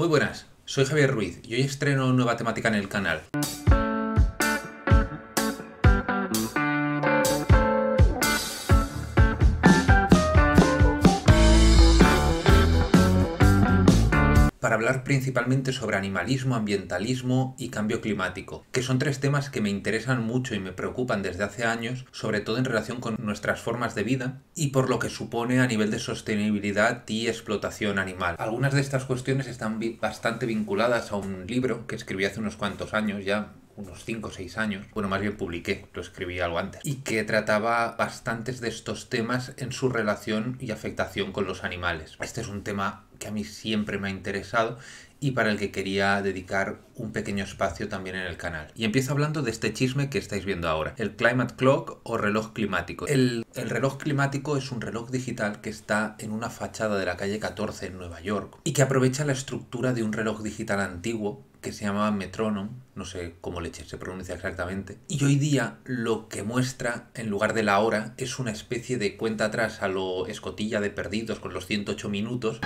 Muy buenas, soy Javier Ruiz y hoy estreno nueva temática en el canal. hablar principalmente sobre animalismo, ambientalismo y cambio climático, que son tres temas que me interesan mucho y me preocupan desde hace años, sobre todo en relación con nuestras formas de vida y por lo que supone a nivel de sostenibilidad y explotación animal. Algunas de estas cuestiones están bastante vinculadas a un libro que escribí hace unos cuantos años ya, unos 5 o 6 años, bueno, más bien publiqué, lo escribí algo antes, y que trataba bastantes de estos temas en su relación y afectación con los animales. Este es un tema que a mí siempre me ha interesado y para el que quería dedicar un pequeño espacio también en el canal. Y empiezo hablando de este chisme que estáis viendo ahora, el Climate Clock o reloj climático. El, reloj climático es un reloj digital que está en una fachada de la calle 14 en Nueva York y que aprovecha la estructura de un reloj digital antiguo que se llamaba metronom no sé cómo leche se pronuncia exactamente, y hoy día lo que muestra en lugar de la hora es una especie de cuenta atrás a lo escotilla de perdidos con los 108 minutos.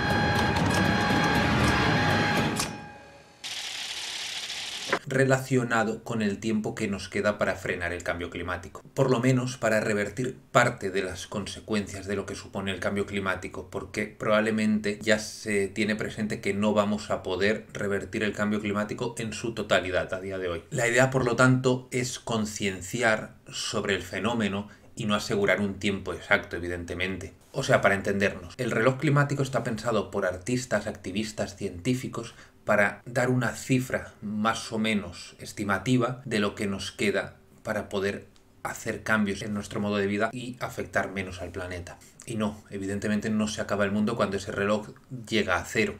relacionado con el tiempo que nos queda para frenar el cambio climático, por lo menos para revertir parte de las consecuencias de lo que supone el cambio climático, porque probablemente ya se tiene presente que no vamos a poder revertir el cambio climático en su totalidad a día de hoy. La idea, por lo tanto, es concienciar sobre el fenómeno y no asegurar un tiempo exacto, evidentemente. O sea, para entendernos, el reloj climático está pensado por artistas, activistas, científicos para dar una cifra más o menos estimativa de lo que nos queda para poder hacer cambios en nuestro modo de vida y afectar menos al planeta. Y no, evidentemente no se acaba el mundo cuando ese reloj llega a cero.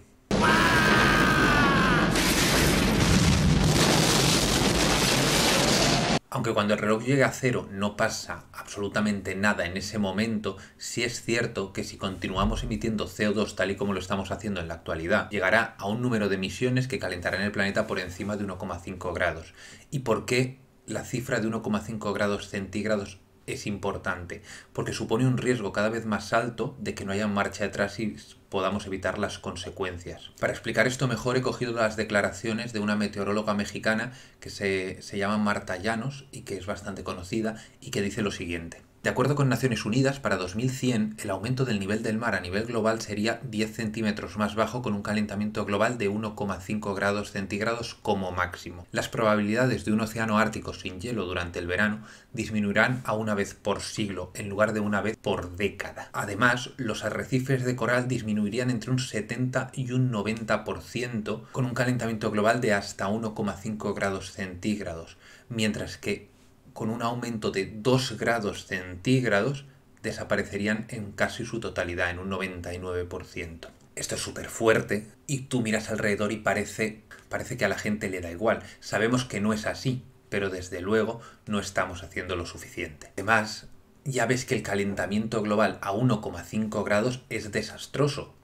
aunque cuando el reloj llegue a cero no pasa absolutamente nada en ese momento, si es cierto que si continuamos emitiendo CO2 tal y como lo estamos haciendo en la actualidad, llegará a un número de emisiones que calentarán el planeta por encima de 1,5 grados. ¿Y por qué la cifra de 1,5 grados centígrados es importante, porque supone un riesgo cada vez más alto de que no haya marcha atrás y podamos evitar las consecuencias. Para explicar esto mejor he cogido las declaraciones de una meteoróloga mexicana que se, se llama Marta Llanos y que es bastante conocida y que dice lo siguiente. De acuerdo con Naciones Unidas, para 2100 el aumento del nivel del mar a nivel global sería 10 centímetros más bajo con un calentamiento global de 1,5 grados centígrados como máximo. Las probabilidades de un océano ártico sin hielo durante el verano disminuirán a una vez por siglo en lugar de una vez por década. Además, los arrecifes de coral disminuirían entre un 70 y un 90% con un calentamiento global de hasta 1,5 grados centígrados, mientras que con un aumento de 2 grados centígrados, desaparecerían en casi su totalidad, en un 99%. Esto es súper fuerte y tú miras alrededor y parece, parece que a la gente le da igual. Sabemos que no es así, pero desde luego no estamos haciendo lo suficiente. Además, ya ves que el calentamiento global a 1,5 grados es desastroso.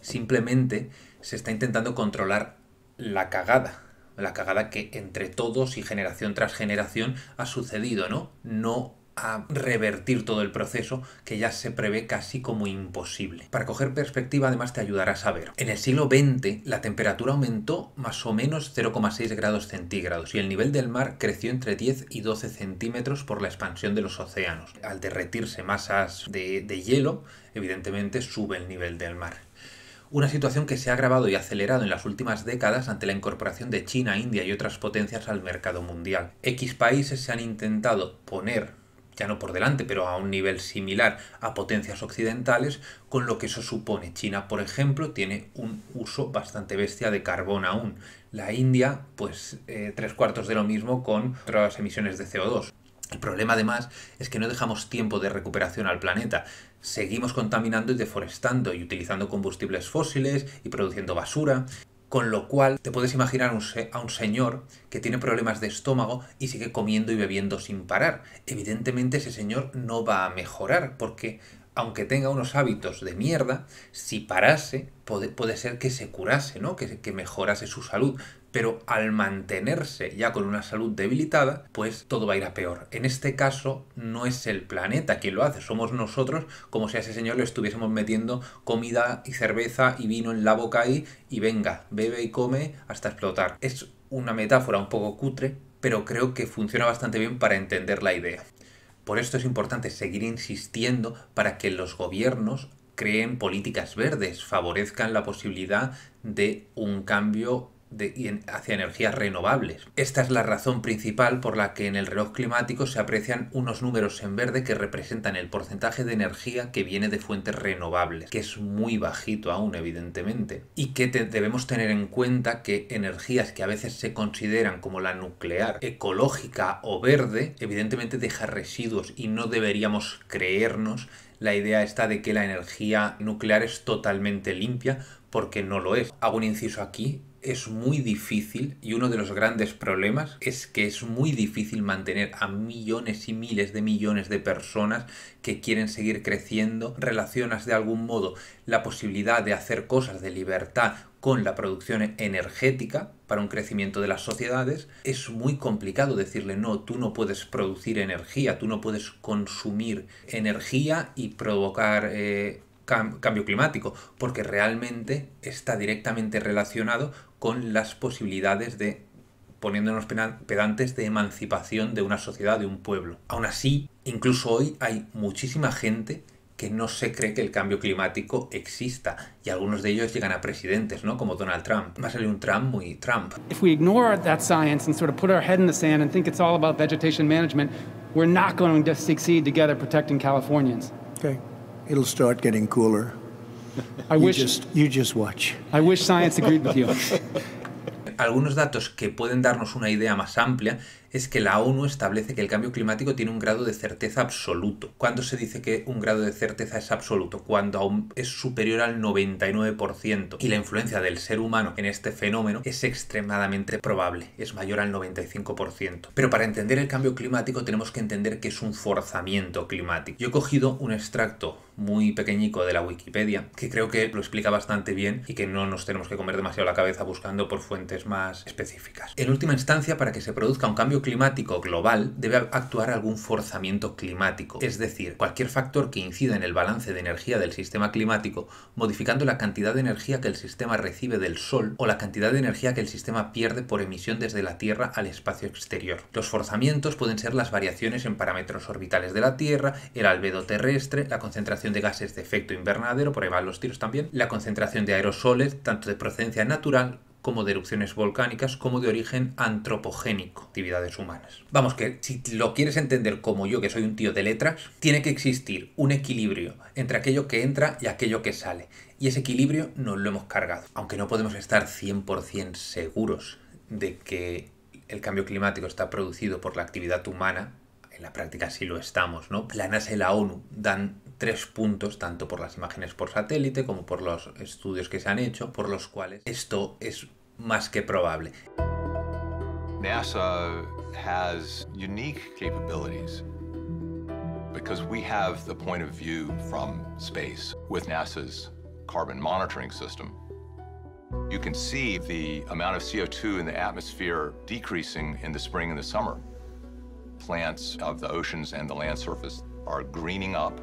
Simplemente se está intentando controlar la cagada, la cagada que entre todos y generación tras generación ha sucedido, ¿no? No a revertir todo el proceso que ya se prevé casi como imposible. Para coger perspectiva además te ayudará a saber. En el siglo XX la temperatura aumentó más o menos 0,6 grados centígrados y el nivel del mar creció entre 10 y 12 centímetros por la expansión de los océanos. Al derretirse masas de, de hielo, evidentemente sube el nivel del mar una situación que se ha agravado y acelerado en las últimas décadas ante la incorporación de China, India y otras potencias al mercado mundial. X países se han intentado poner ya no por delante, pero a un nivel similar a potencias occidentales, con lo que eso supone. China, por ejemplo, tiene un uso bastante bestia de carbón aún. La India, pues eh, tres cuartos de lo mismo con otras emisiones de CO2. El problema además es que no dejamos tiempo de recuperación al planeta seguimos contaminando y deforestando y utilizando combustibles fósiles y produciendo basura. Con lo cual te puedes imaginar a un señor que tiene problemas de estómago y sigue comiendo y bebiendo sin parar. Evidentemente ese señor no va a mejorar porque aunque tenga unos hábitos de mierda, si parase, puede, ser que se curase, ¿no? Que, que mejorase su salud pero al mantenerse ya con una salud debilitada, pues todo va a ir a peor. En este caso no es el planeta quien lo hace, somos nosotros como si a ese señor le estuviésemos metiendo comida y cerveza y vino en la boca ahí y venga, bebe y come hasta explotar. Es una metáfora un poco cutre, pero creo que funciona bastante bien para entender la idea. Por esto es importante seguir insistiendo para que los gobiernos creen políticas verdes, favorezcan la posibilidad de un cambio hacia energías renovables. Esta es la razón principal por la que en el reloj climático se aprecian unos números en verde que representan el porcentaje de energía que viene de fuentes renovables, que es muy bajito aún evidentemente, y que debemos tener en cuenta que energías que a veces se consideran como la nuclear, ecológica o verde, evidentemente deja residuos y no deberíamos creernos la idea está de que la energía nuclear es totalmente limpia porque no lo es. Hago un inciso aquí es muy difícil y uno de los grandes problemas es que es muy difícil mantener a millones y miles de millones de personas que quieren seguir creciendo, relacionas de algún modo la posibilidad de hacer cosas de libertad con la producción energética para un crecimiento de las sociedades, es muy complicado decirle no, tú no puedes producir energía, tú no puedes consumir energía y provocar eh, cambio climático, porque realmente está directamente relacionado con las posibilidades de, poniéndonos pedantes, de emancipación de una sociedad, de un pueblo. Aún así, incluso hoy hay muchísima gente que no se cree que el cambio climático exista y algunos de ellos llegan a presidentes, ¿no? Como Donald Trump. Va a salir un Trump muy Trump. If we ignore that science and sort of put our head in the sand and think it's all about vegetation management, we're not going to succeed together protecting Californians. Okay. It'll start getting cooler. Algunos datos que pueden darnos una idea más amplia es que la ONU establece que el cambio climático tiene un grado de certeza absoluto. ¿Cuándo se dice que un grado de certeza es absoluto? Cuando aún es superior al 99% y la influencia del ser humano en este fenómeno es extremadamente probable, es mayor al 95%. Pero para entender el cambio climático tenemos que entender que es un forzamiento climático. Yo he cogido un extracto muy pequeñico de la Wikipedia, que creo que lo explica bastante bien y que no nos tenemos que comer demasiado la cabeza buscando por fuentes más específicas. En última instancia, para que se produzca un cambio climático global, debe actuar algún forzamiento climático, es decir, cualquier factor que incida en el balance de energía del sistema climático, modificando la cantidad de energía que el sistema recibe del Sol o la cantidad de energía que el sistema pierde por emisión desde la Tierra al espacio exterior. Los forzamientos pueden ser las variaciones en parámetros orbitales de la Tierra, el albedo terrestre, la concentración de gases de efecto invernadero, por ahí van los tiros también, la concentración de aerosoles, tanto de procedencia natural como de erupciones volcánicas, como de origen antropogénico, actividades humanas. Vamos, que si lo quieres entender como yo, que soy un tío de letras, tiene que existir un equilibrio entre aquello que entra y aquello que sale. Y ese equilibrio nos lo hemos cargado. Aunque no podemos estar 100% seguros de que el cambio climático está producido por la actividad humana, en la práctica sí lo estamos, ¿no? Planas en la ONU dan tres puntos, tanto por las imágenes por satélite como por los estudios que se han hecho, por los cuales esto es más que probable. NASA has unique capabilities because we have the point of view from space with NASA's carbon monitoring system. You can see the amount of CO2 in the atmosphere decreasing in the spring and the summer. Plants of the oceans and the land surface are greening up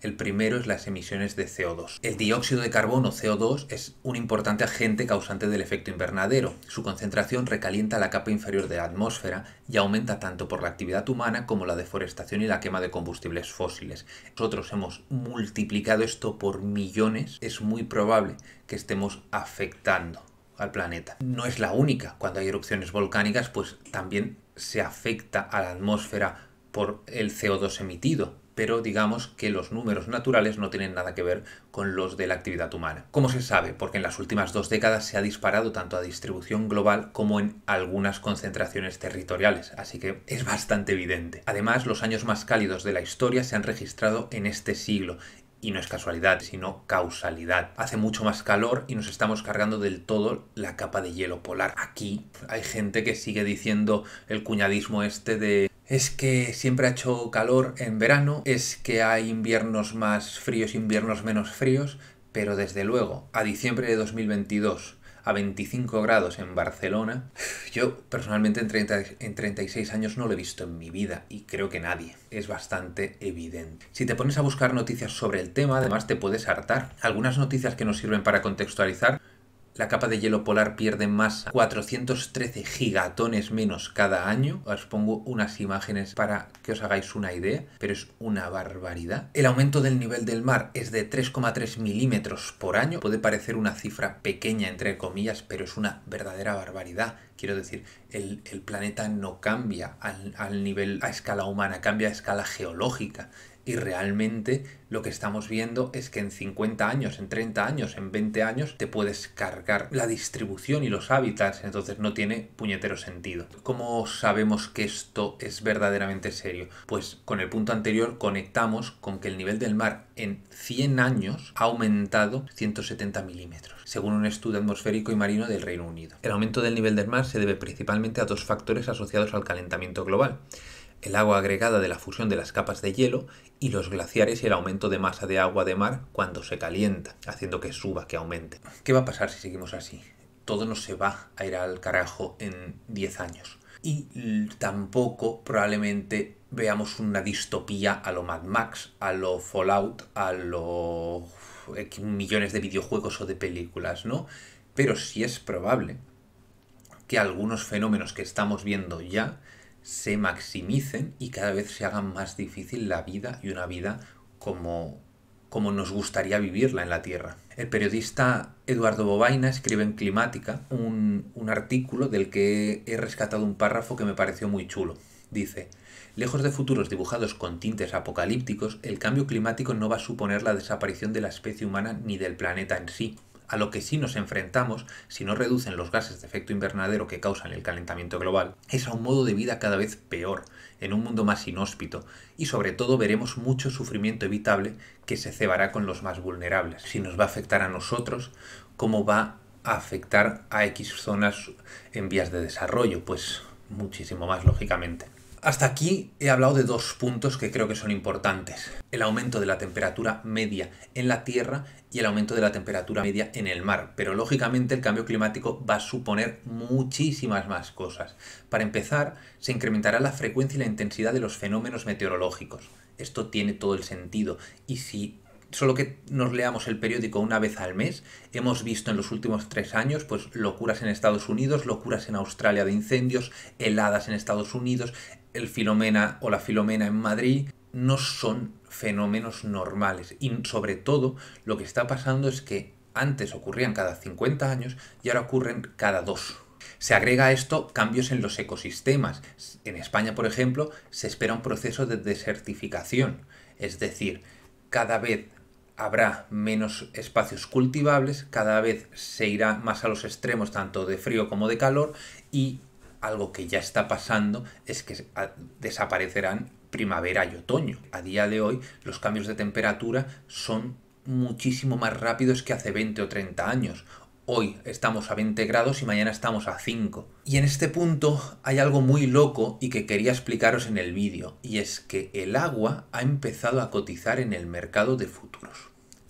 El primero es las emisiones de CO2. El dióxido de carbono CO2 es un importante agente causante del efecto invernadero. Su concentración recalienta la capa inferior de la atmósfera y aumenta tanto por la actividad humana como la deforestación y la quema de combustibles fósiles. Nosotros hemos multiplicado esto por millones. Es muy probable que estemos afectando al planeta. No es la única. Cuando hay erupciones volcánicas, pues también se afecta a la atmósfera por el CO2 emitido, pero digamos que los números naturales no tienen nada que ver con los de la actividad humana. Como se sabe? Porque en las últimas dos décadas se ha disparado tanto a distribución global como en algunas concentraciones territoriales, así que es bastante evidente. Además, los años más cálidos de la historia se han registrado en este siglo y no es casualidad, sino causalidad. Hace mucho más calor y nos estamos cargando del todo la capa de hielo polar. Aquí hay gente que sigue diciendo el cuñadismo este de es que siempre ha hecho calor en verano, es que hay inviernos más fríos, inviernos menos fríos, pero desde luego, a diciembre de 2022 a 25 grados en Barcelona, yo personalmente en, en 36 años no lo he visto en mi vida y creo que nadie. Es bastante evidente. Si te pones a buscar noticias sobre el tema, además te puedes hartar. Algunas noticias que nos sirven para contextualizar la capa de hielo polar pierde masa 413 gigatones menos cada año. Os pongo unas imágenes para que os hagáis una idea, pero es una barbaridad. El aumento del nivel del mar es de 3,3 milímetros por año. Puede parecer una cifra pequeña, entre comillas, pero es una verdadera barbaridad. Quiero decir, el, planeta no cambia al nivel a escala humana, cambia a escala geológica y realmente lo que estamos viendo es que en 50 años, en 30 años, en 20 años te puedes cargar la distribución y los hábitats, entonces no tiene puñetero sentido. ¿Cómo sabemos que esto es verdaderamente serio? Pues con el punto anterior conectamos con que el nivel del mar en 100 años ha aumentado 170 milímetros, según un estudio atmosférico y marino del Reino Unido. El aumento del nivel del mar se debe principalmente a dos factores asociados al calentamiento global el agua agregada de la fusión de las capas de hielo y los glaciares y el aumento de masa de agua de mar cuando se calienta, haciendo que suba, que aumente. ¿Qué va a pasar si seguimos así? Todo no se va a ir al carajo en 10 años. Y tampoco probablemente veamos una distopía a lo Mad Max, a lo Fallout, a lo millones de videojuegos o de películas, ¿no? Pero sí es probable que algunos fenómenos que estamos viendo ya se maximicen y cada vez se haga más difícil la vida y una vida como, como nos gustaría vivirla en la Tierra. El periodista Eduardo Bobaina escribe en Climática un, un artículo del que he rescatado un párrafo que me pareció muy chulo. Dice, lejos de futuros dibujados con tintes apocalípticos, el cambio climático no va a suponer la desaparición de la especie humana ni del planeta en sí a lo que sí nos enfrentamos si no reducen los gases de efecto invernadero que causan el calentamiento global, es a un modo de vida cada vez peor, en un mundo más inhóspito, y sobre todo veremos mucho sufrimiento evitable que se cebará con los más vulnerables. Si nos va a afectar a nosotros, ¿cómo va a afectar a X zonas en vías de desarrollo? Pues muchísimo más, lógicamente. Hasta aquí he hablado de dos puntos que creo que son importantes. El aumento de la temperatura media en la Tierra y el aumento de la temperatura media en el mar. Pero lógicamente el cambio climático va a suponer muchísimas más cosas. Para empezar, se incrementará la frecuencia y la intensidad de los fenómenos meteorológicos. Esto tiene todo el sentido. Y si solo que nos leamos el periódico una vez al mes, hemos visto en los últimos tres años pues locuras en Estados Unidos, locuras en Australia de incendios, heladas en Estados Unidos, el Filomena o la Filomena en Madrid, no son fenómenos normales. Y sobre todo lo que está pasando es que antes ocurrían cada 50 años y ahora ocurren cada dos. Se agrega a esto cambios en los ecosistemas. En España, por ejemplo, se espera un proceso de desertificación, es decir, cada vez habrá menos espacios cultivables, cada vez se irá más a los extremos tanto de frío como de calor y algo que ya está pasando es que desaparecerán primavera y otoño. A día de hoy los cambios de temperatura son muchísimo más rápidos que hace 20 o 30 años. Hoy estamos a 20 grados y mañana estamos a 5. Y en este punto hay algo muy loco y que quería explicaros en el vídeo, y es que el agua ha empezado a cotizar en el mercado de futuros.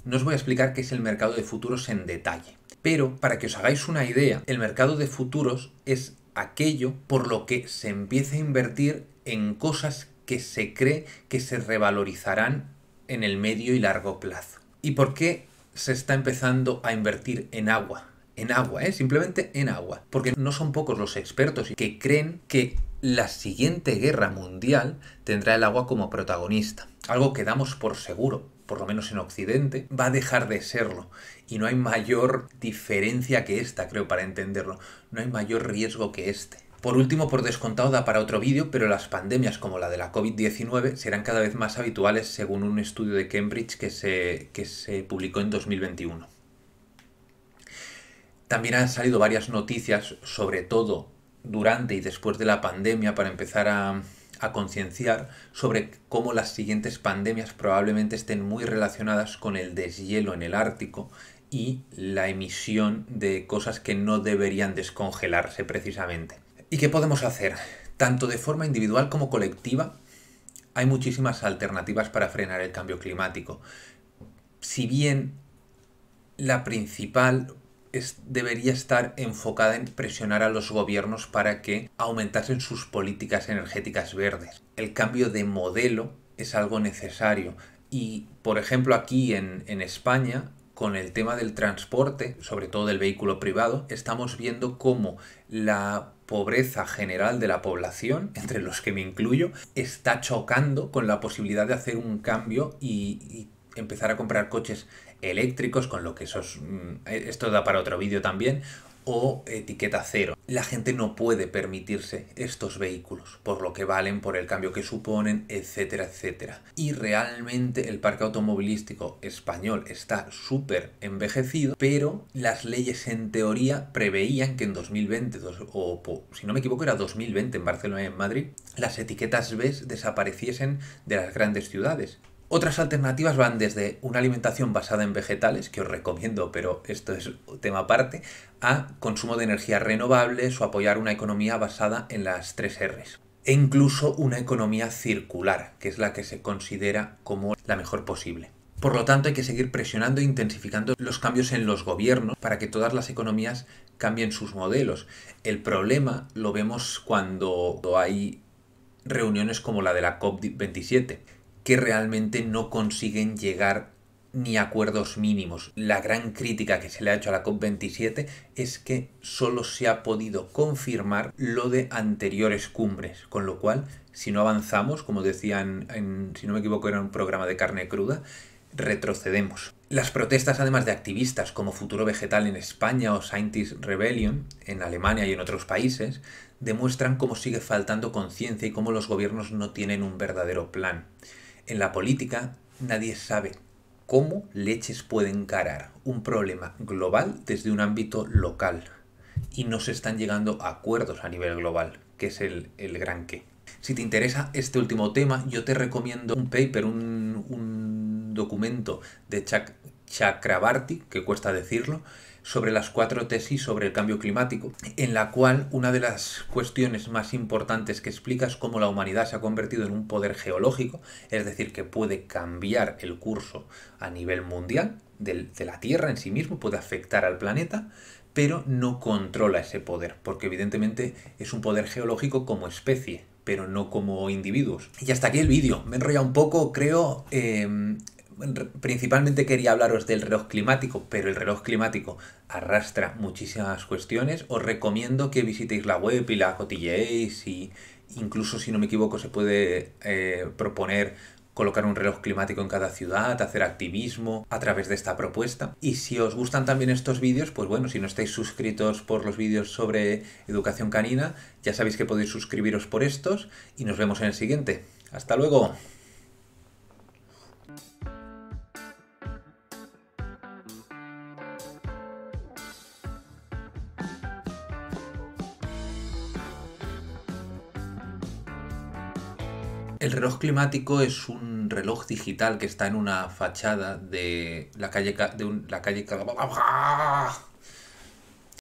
No os voy a explicar qué es el mercado de futuros en detalle, pero para que os hagáis una idea, el mercado de futuros es aquello por lo que se empieza a invertir en cosas que se cree que se revalorizarán en el medio y largo plazo. ¿Y por qué se está empezando a invertir en agua. En agua, ¿eh? simplemente en agua. Porque no son pocos los expertos que creen que la siguiente guerra mundial tendrá el agua como protagonista. Algo que damos por seguro, por lo menos en Occidente, va a dejar de serlo. Y no hay mayor diferencia que esta, creo, para entenderlo. No hay mayor riesgo que este. Por último, por descontado da para otro vídeo, pero las pandemias como la de la COVID-19 serán cada vez más habituales según un estudio de Cambridge que se, se publicó en 2021. También han salido varias noticias, sobre todo durante y después de la pandemia, para empezar a concienciar sobre cómo las siguientes pandemias probablemente estén muy relacionadas con el deshielo en el Ártico y la emisión de cosas que no deberían descongelarse precisamente. ¿Y qué podemos hacer? Tanto de forma individual como colectiva, hay muchísimas alternativas para frenar el cambio climático. Si bien la principal debería estar enfocada en presionar a los gobiernos para que aumentasen sus políticas energéticas verdes. El cambio de modelo es algo necesario. Y, por ejemplo, aquí en, en España con el tema del transporte, sobre todo del vehículo privado, estamos viendo cómo la pobreza general de la población, entre los que me incluyo, está chocando con la posibilidad de hacer un cambio y, empezar a comprar coches eléctricos, con lo que es mm, e-, esto da para otro vídeo también, o etiqueta cero. La gente no puede permitirse estos vehículos por lo que valen, por el cambio que suponen, etcétera, etcétera. Y realmente el parque automovilístico español está súper envejecido, pero las leyes en teoría preveían que en 2020, o si no me equivoco era 2020 en Barcelona y en Madrid, las etiquetas B desapareciesen de las grandes ciudades. Otras alternativas van desde una alimentación basada en vegetales, que os recomiendo, pero esto es tema aparte, a consumo de energías renovables o apoyar una economía basada en las tres Rs. E incluso una economía circular, que es la que se considera como la mejor posible. Por lo tanto, hay que seguir presionando e intensificando los cambios en los gobiernos para que todas las economías cambien sus modelos. El problema lo vemos cuando hay reuniones como la de la COP27 que realmente no consiguen llegar ni acuerdos mínimos. La gran crítica que se le ha hecho a la COP27 es que solo se ha podido confirmar lo de anteriores cumbres, con lo cual, si no avanzamos, como decían, si no me equivoco, era un programa de carne cruda, retrocedemos. Las protestas, además de activistas como Futuro Vegetal en España o Scientist Rebellion en Alemania y en otros países, demuestran cómo sigue faltando conciencia y cómo los gobiernos no tienen un verdadero plan. En la política nadie sabe cómo leches pueden encarar un problema global desde un ámbito local y no se están llegando a acuerdos a nivel global, que es el, gran qué. Si te interesa este último tema, yo te recomiendo un paper, un, documento de Chak Chakrabarti, que cuesta decirlo, sobre las cuatro tesis sobre el cambio climático, en la cual una de las cuestiones más importantes que explica es cómo la humanidad se ha convertido en un poder geológico, es decir, que puede cambiar el curso a nivel mundial de la Tierra en sí mismo, puede afectar al planeta, pero no controla ese poder, porque evidentemente es un poder geológico como especie, pero no como individuos. Y hasta aquí el vídeo. Me he enrollado un poco, creo. Eh, principalmente quería hablaros del reloj climático, pero el reloj climático arrastra muchísimas cuestiones. Os recomiendo que visitéis la web y la cotilleéis y incluso si no me equivoco se puede eh, proponer colocar un reloj climático en cada ciudad, hacer activismo a través de esta propuesta. Y si os gustan también estos vídeos, pues bueno, si no estáis suscritos por los vídeos sobre educación canina, ya sabéis que podéis suscribiros por estos y nos vemos en el siguiente. Hasta luego. El reloj climático es un reloj digital que está en una fachada de la calle... De la calle...